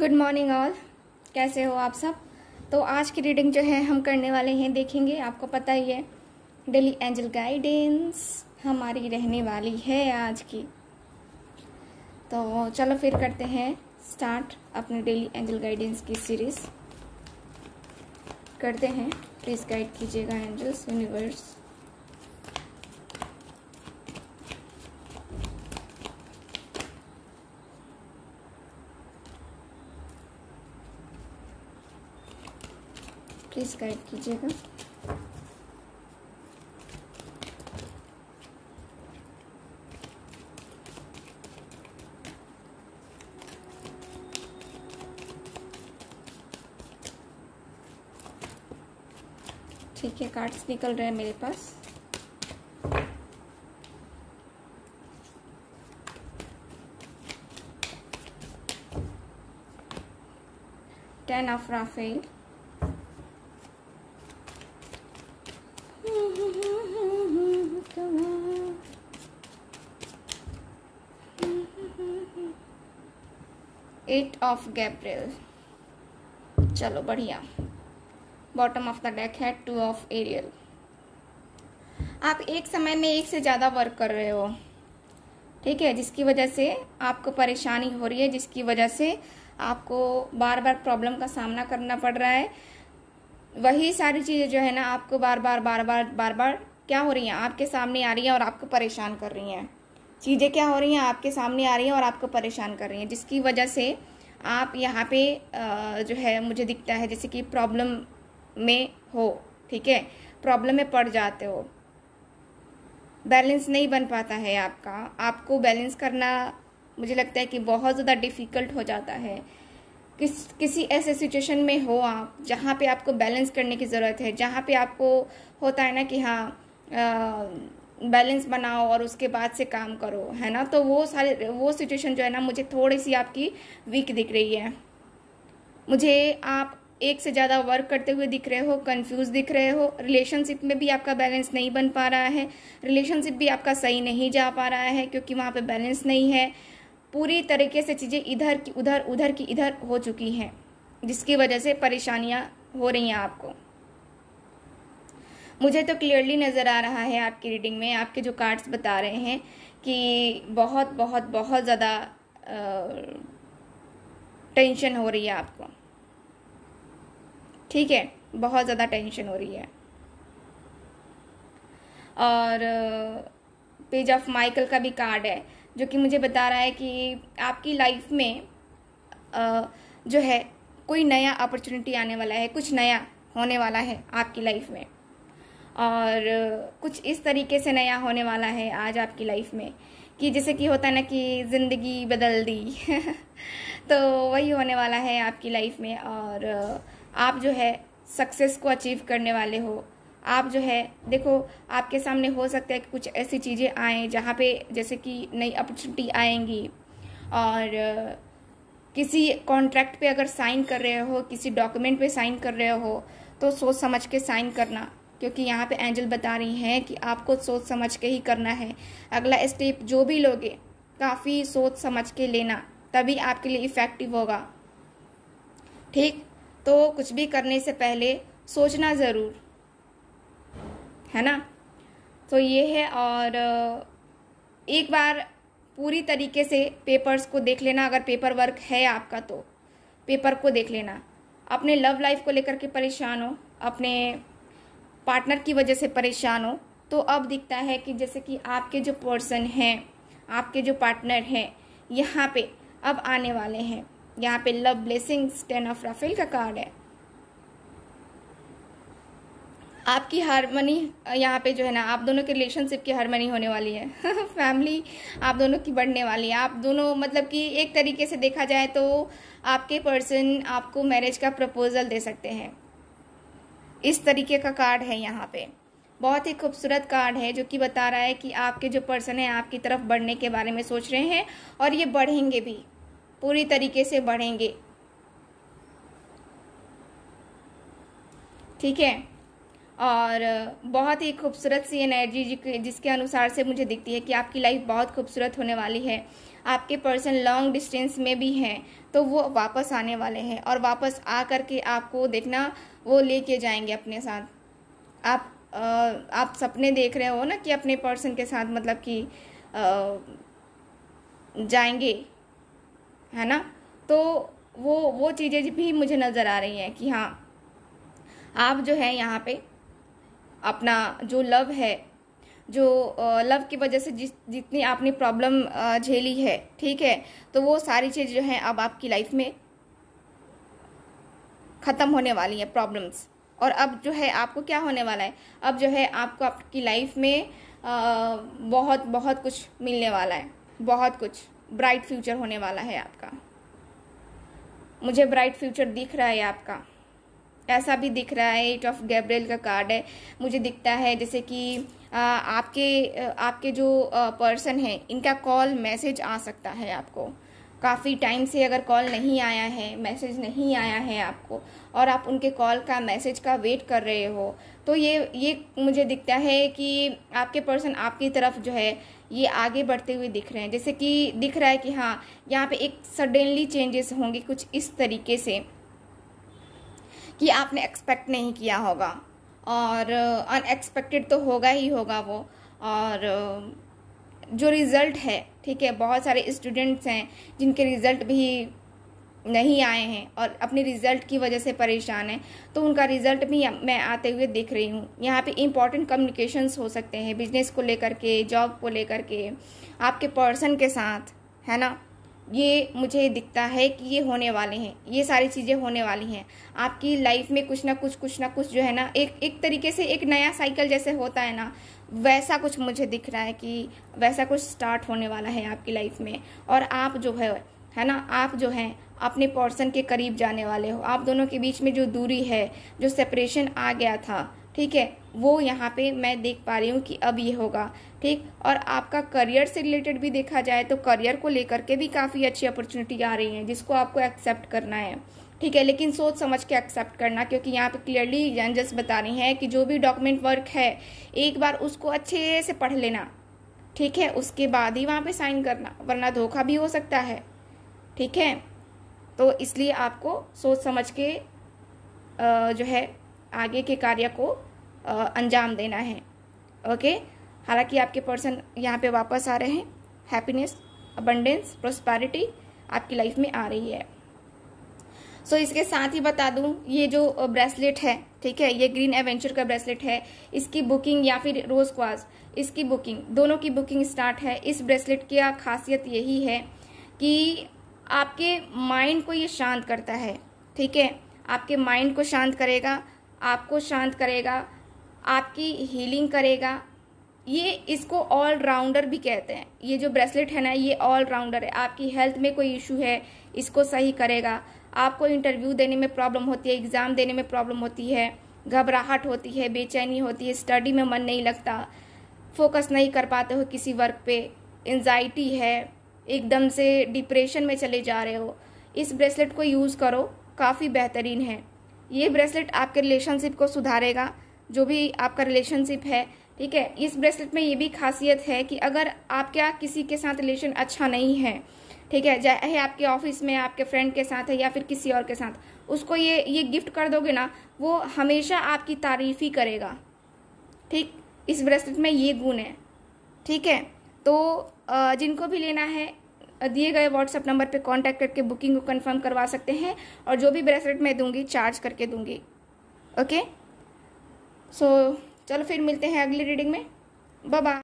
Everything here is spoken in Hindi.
गुड मॉर्निंग ऑल कैसे हो आप सब तो आज की रीडिंग जो है हम करने वाले हैं देखेंगे आपको पता ही है डेली एंजल गाइडेंस हमारी रहने वाली है आज की तो चलो फिर करते हैं स्टार्ट अपने डेली एंजल गाइडेंस की सीरीज करते हैं प्लीज़ गाइड कीजिएगा एंजल्स यूनिवर्स प्लीज़ गाइड कीजिएगा ठीक है कार्ड्स निकल रहे हैं मेरे पास ten of Raphael eight of Gabriel चलो बढ़िया बॉटम ऑफ द डेक है टू ऑफ एरियल आप एक समय में एक से ज़्यादा वर्क कर रहे हो ठीक है जिसकी वजह से आपको परेशानी हो रही है जिसकी वजह से आपको बार बार प्रॉब्लम का सामना करना पड़ रहा है वही सारी चीज़ें जो है ना आपको बार बार बार बार बार बार क्या हो रही हैं आपके सामने आ रही हैं और आपको परेशान कर रही हैं चीज़ें क्या हो रही हैं आपके सामने आ रही हैं और आपको परेशान कर रही हैं जिसकी वजह से आप यहाँ पे जो है मुझे दिखता है जैसे कि प्रॉब्लम में हो ठीक है प्रॉब्लम में पड़ जाते हो बैलेंस नहीं बन पाता है आपका आपको बैलेंस करना मुझे लगता है कि बहुत ज़्यादा डिफ़िकल्ट हो जाता है किस किसी ऐसे सिचुएशन में हो आप जहाँ पे आपको बैलेंस करने की ज़रूरत है जहाँ पे आपको होता है ना कि हाँ आ, बैलेंस बनाओ और उसके बाद से काम करो है ना तो वो सारे वो सिचुएशन जो है ना मुझे थोड़ी सी आपकी वीक दिख रही है मुझे आप एक से ज़्यादा वर्क करते हुए दिख रहे हो कंफ्यूज दिख रहे हो रिलेशनशिप में भी आपका बैलेंस नहीं बन पा रहा है रिलेशनशिप भी आपका सही नहीं जा पा रहा है क्योंकि वहाँ पे बैलेंस नहीं है पूरी तरीके से चीज़ें इधर की उधर उधर की इधर हो चुकी हैं जिसकी वजह से परेशानियाँ हो रही हैं आपको मुझे तो क्लियरली नज़र आ रहा है आपकी रीडिंग में आपके जो कार्ड्स बता रहे हैं कि बहुत बहुत बहुत ज़्यादा टेंशन हो रही है आपको ठीक है बहुत ज़्यादा टेंशन हो रही है और पेज ऑफ माइकल का भी कार्ड है जो कि मुझे बता रहा है कि आपकी लाइफ में जो है कोई नया अपॉर्चुनिटी आने वाला है कुछ नया होने वाला है आपकी लाइफ में और कुछ इस तरीके से नया होने वाला है आज आपकी लाइफ में कि जैसे कि होता है ना कि ज़िंदगी बदल दी तो वही होने वाला है आपकी लाइफ में और आप जो है सक्सेस को अचीव करने वाले हो आप जो है देखो आपके सामने हो सकता है कि कुछ ऐसी चीज़ें आएँ जहाँ पे जैसे कि नई अपॉर्चुनिटी आएंगी और किसी कॉन्ट्रैक्ट पे अगर साइन कर रहे हो किसी डॉक्यूमेंट पे साइन कर रहे हो तो सोच समझ के साइन करना क्योंकि यहाँ पे एंजल बता रही हैं कि आपको सोच समझ के ही करना है अगला स्टेप जो भी लोगे काफ़ी सोच समझ के लेना तभी आपके लिए इफ़ेक्टिव होगा ठीक तो कुछ भी करने से पहले सोचना ज़रूर है ना तो ये है और एक बार पूरी तरीके से पेपर्स को देख लेना अगर पेपर वर्क है आपका तो पेपर को देख लेना अपने लव लाइफ को लेकर के परेशान हो अपने पार्टनर की वजह से परेशान हो तो अब दिखता है कि जैसे कि आपके जो पर्सन हैं आपके जो पार्टनर हैं यहाँ पे अब आने वाले हैं यहाँ पे love blessings ten of Raphael का कार्ड है आपकी हारमनी यहाँ पे जो है ना आप दोनों के रिलेशनशिप की हारमनी होने वाली है फैमिली आप दोनों की बढ़ने वाली है आप दोनों मतलब कि एक तरीके से देखा जाए तो आपके पर्सन आपको मैरिज का प्रपोजल दे सकते हैं इस तरीके का कार्ड है यहाँ पे बहुत ही खूबसूरत कार्ड है जो कि बता रहा है कि आपके जो पर्सन है आपकी तरफ बढ़ने के बारे में सोच रहे हैं और ये बढ़ेंगे भी पूरी तरीके से बढ़ेंगे ठीक है और बहुत ही खूबसूरत सी एनर्जी जिसके अनुसार से मुझे दिखती है कि आपकी लाइफ बहुत खूबसूरत होने वाली है आपके पर्सन लॉन्ग डिस्टेंस में भी हैं तो वो वापस आने वाले हैं और वापस आ कर के आपको देखना वो लेके जाएंगे अपने साथ आप आ, आप सपने देख रहे हो ना कि अपने पर्सन के साथ मतलब कि जाएंगे है ना तो वो वो चीज़ें भी मुझे नज़र आ रही हैं कि हाँ आप जो है यहाँ पे अपना जो लव है जो लव की वजह से जिस जितनी आपने प्रॉब्लम झेली है ठीक है तो वो सारी चीज़ जो है अब आपकी लाइफ में ख़त्म होने वाली है प्रॉब्लम्स और अब जो है आपको क्या होने वाला है अब जो है आपको आपकी लाइफ में आ, बहुत बहुत कुछ मिलने वाला है बहुत कुछ ब्राइट फ्यूचर होने वाला है आपका मुझे ब्राइट फ्यूचर दिख रहा है आपका ऐसा भी दिख रहा है एट ऑफ गैब्रियल का कार्ड है मुझे दिखता है जैसे कि आपके आपके जो पर्सन है इनका कॉल मैसेज आ सकता है आपको काफ़ी टाइम से अगर कॉल नहीं आया है मैसेज नहीं आया है आपको और आप उनके कॉल का मैसेज का वेट कर रहे हो तो ये ये मुझे दिखता है कि आपके पर्सन आपकी तरफ जो है ये आगे बढ़ते हुए दिख रहे हैं जैसे कि दिख रहा है कि हाँ यहाँ पे एक सडनली चेंजेस होंगे कुछ इस तरीके से कि आपने एक्सपेक्ट नहीं किया होगा और अनएक्सपेक्टेड uh, तो होगा ही होगा वो और uh, जो रिज़ल्ट है ठीक है बहुत सारे स्टूडेंट्स हैं जिनके रिज़ल्ट भी नहीं आए हैं और अपने रिज़ल्ट की वजह से परेशान हैं तो उनका रिज़ल्ट भी मैं आते हुए देख रही हूँ यहाँ पे इम्पॉर्टेंट कम्युनिकेशंस हो सकते हैं बिजनेस को लेकर के जॉब को लेकर के आपके पर्सन के साथ है ना ये मुझे दिखता है कि ये होने वाले हैं ये सारी चीज़ें होने वाली हैं आपकी लाइफ में कुछ ना कुछ कुछ ना कुछ जो है ना एक एक तरीके से एक नया साइकिल जैसे होता है ना वैसा कुछ मुझे दिख रहा है कि वैसा कुछ स्टार्ट होने वाला है आपकी लाइफ में और आप जो है है ना आप जो हैं अपने पर्सन के करीब जाने वाले हो आप दोनों के बीच में जो दूरी है जो सेपरेशन आ गया था ठीक है वो यहाँ पे मैं देख पा रही हूँ कि अब ये होगा ठीक और आपका करियर से रिलेटेड भी देखा जाए तो करियर को लेकर के भी काफ़ी अच्छी अपॉर्चुनिटी आ रही है जिसको आपको एक्सेप्ट करना है ठीक है लेकिन सोच समझ के एक्सेप्ट करना क्योंकि यहाँ पे क्लियरली जस्ट बता रही हैं कि जो भी डॉक्यूमेंट वर्क है एक बार उसको अच्छे से पढ़ लेना ठीक है उसके बाद ही वहाँ पे साइन करना वरना धोखा भी हो सकता है ठीक है तो इसलिए आपको सोच समझ के जो है आगे के कार्य को अंजाम देना है ओके हालांकि आपके पर्सन यहाँ पे वापस आ रहे हैं हैप्पीनेस अबंडेंस प्रोस्पैरिटी आपकी लाइफ में आ रही है सो so, इसके साथ ही बता दूं ये जो ब्रेसलेट है ठीक है ये ग्रीन एवेंचर का ब्रेसलेट है इसकी बुकिंग या फिर रोज क्वाज इसकी बुकिंग दोनों की बुकिंग स्टार्ट है इस ब्रेसलेट की खासियत यही है कि आपके माइंड को ये शांत करता है ठीक है आपके माइंड को शांत करेगा आपको शांत करेगा आपकी हीलिंग करेगा ये इसको ऑल राउंडर भी कहते हैं ये जो ब्रेसलेट है ना ये ऑल राउंडर है आपकी हेल्थ में कोई इशू है इसको सही करेगा आपको इंटरव्यू देने में प्रॉब्लम होती है एग्ज़ाम देने में प्रॉब्लम होती है घबराहट होती है बेचैनी होती है स्टडी में मन नहीं लगता फोकस नहीं कर पाते हो किसी वर्क पे एनजाइटी है एकदम से डिप्रेशन में चले जा रहे हो इस ब्रेसलेट को यूज़ करो काफ़ी बेहतरीन है ये ब्रेसलेट आपके रिलेशनशिप को सुधारेगा जो भी आपका रिलेशनशिप है ठीक है इस ब्रेसलेट में ये भी खासियत है कि अगर आपका किसी के साथ रिलेशन अच्छा नहीं है ठीक है चाहे आपके ऑफिस में आपके फ्रेंड के साथ है या फिर किसी और के साथ उसको ये ये गिफ्ट कर दोगे ना वो हमेशा आपकी तारीफ ही करेगा ठीक इस ब्रेसलेट में ये गुण है ठीक है तो जिनको भी लेना है दिए गए व्हाट्सअप नंबर पे कांटेक्ट करके बुकिंग को कंफर्म करवा सकते हैं और जो भी ब्रेसलेट मैं दूंगी चार्ज करके दूंगी ओके सो so, चलो फिर मिलते हैं अगली रीडिंग में बाय